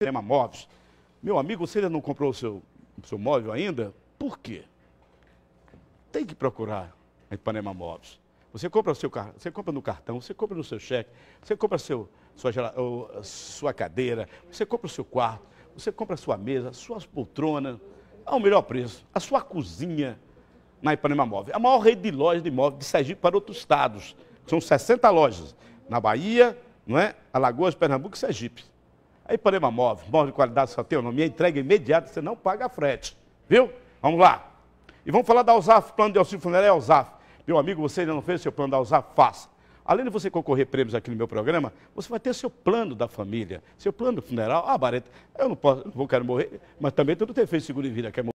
Cinema Móveis. Meu amigo, se ele não comprou o seu, seu móvel ainda, por quê? Tem que procurar a Ipanema Móveis. Você compra, o seu, você compra no cartão, você compra no seu cheque, você compra seu, sua, sua cadeira, você compra o seu quarto, você compra a sua mesa, suas poltronas, ao melhor preço, a sua cozinha na Ipanema Móveis. A maior rede de lojas de imóveis de Sergipe para outros estados. São 60 lojas na Bahia, não é? Alagoas, Pernambuco e Sergipe. A Ipanema Móveis, móvel de qualidade, só tem o nome, é entrega imediata, você não paga frete. Viu? Vamos lá. E vamos falar da Alzaf, plano de auxílio funerário é Alzaf. Meu amigo, você ainda não fez seu plano da Alzaf? Faça. Além de você concorrer prêmios aqui no meu programa, você vai ter seu plano da família, seu plano funeral. Ah, Bareta, eu não posso, não vou quero morrer, mas também tudo tem feito seguro de vida, quer morrer.